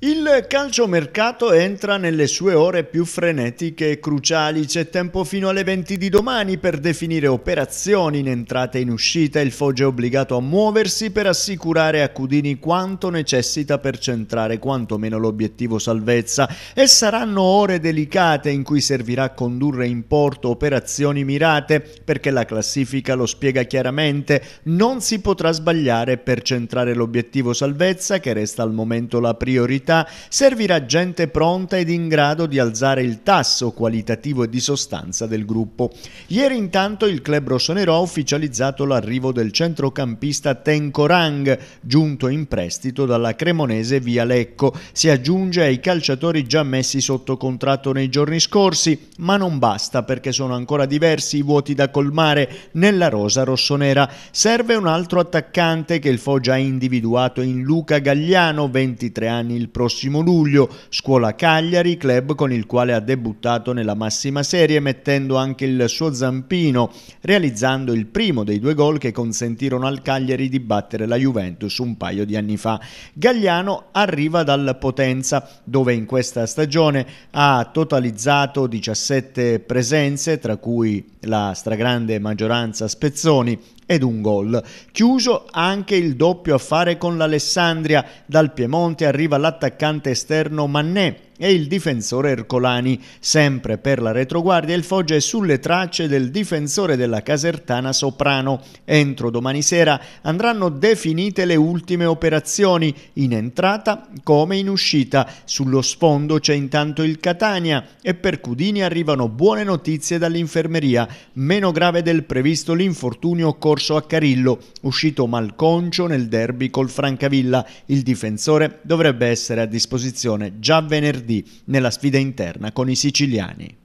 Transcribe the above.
Il calciomercato entra nelle sue ore più frenetiche e cruciali. C'è tempo fino alle 20 di domani per definire operazioni in entrata e in uscita. Il Foggia è obbligato a muoversi per assicurare a Cudini quanto necessita per centrare quantomeno l'obiettivo salvezza. E saranno ore delicate in cui servirà condurre in porto operazioni mirate, perché la classifica lo spiega chiaramente. Non si potrà sbagliare per centrare l'obiettivo salvezza, che resta al momento la priorità città servirà gente pronta ed in grado di alzare il tasso qualitativo e di sostanza del gruppo. Ieri intanto il club rossonero ha ufficializzato l'arrivo del centrocampista Rang, giunto in prestito dalla Cremonese via Lecco. Si aggiunge ai calciatori già messi sotto contratto nei giorni scorsi, ma non basta perché sono ancora diversi i vuoti da colmare nella rosa rossonera. Serve un altro attaccante che il Foggia ha individuato in Luca Gagliano, 23 anni il prossimo luglio, Scuola Cagliari, club con il quale ha debuttato nella massima serie mettendo anche il suo zampino, realizzando il primo dei due gol che consentirono al Cagliari di battere la Juventus un paio di anni fa. Gagliano arriva dal Potenza, dove in questa stagione ha totalizzato 17 presenze, tra cui la stragrande maggioranza spezzoni ed un gol. Chiuso anche il doppio affare con l'Alessandria, dal Piemonte arriva l'attaccante attaccante esterno Mannè, e il difensore Ercolani. Sempre per la retroguardia il Foggia è sulle tracce del difensore della Casertana Soprano. Entro domani sera andranno definite le ultime operazioni, in entrata come in uscita. Sullo sfondo c'è intanto il Catania e per Cudini arrivano buone notizie dall'infermeria. Meno grave del previsto l'infortunio occorso a Carillo, uscito malconcio nel derby col Francavilla. Il difensore dovrebbe essere a disposizione già venerdì venerdì nella sfida interna con i siciliani.